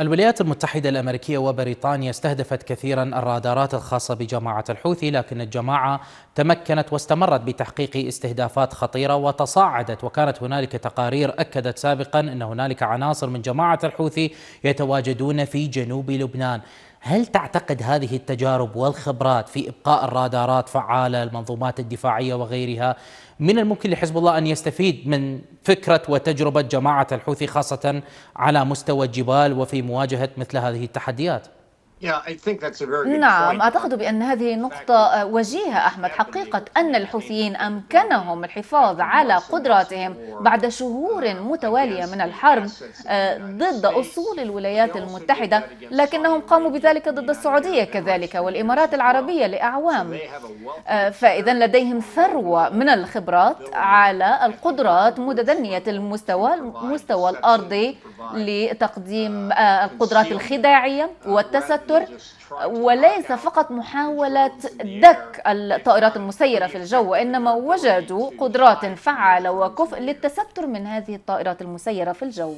الولايات المتحدة الأمريكية وبريطانيا استهدفت كثيرا الرادارات الخاصة بجماعة الحوثي لكن الجماعة تمكنت واستمرت بتحقيق استهدافات خطيرة وتصاعدت وكانت هنالك تقارير أكدت سابقا أن هنالك عناصر من جماعة الحوثي يتواجدون في جنوب لبنان هل تعتقد هذه التجارب والخبرات في ابقاء الرادارات فعاله، المنظومات الدفاعيه وغيرها من الممكن لحزب الله ان يستفيد من فكره وتجربه جماعه الحوثي خاصه على مستوى الجبال وفي مواجهه مثل هذه التحديات؟ نعم أعتقد بأن هذه نقطة وجيهة أحمد حقيقة أن الحوثيين أمكنهم الحفاظ على قدراتهم بعد شهور متوالية من الحرب آه، ضد أصول الولايات المتحدة لكنهم قاموا بذلك ضد السعودية كذلك والإمارات العربية لأعوام آه، فإذا لديهم ثروة من الخبرات على القدرات متدنية المستوى المستوى الأرضي لتقديم آه، القدرات الخداعية والتستر التوتر وليس فقط محاولة دك الطائرات المسيرة في الجو إنما وجدوا قدرات فعالة وكفء للتستر من هذه الطائرات المسيرة في الجو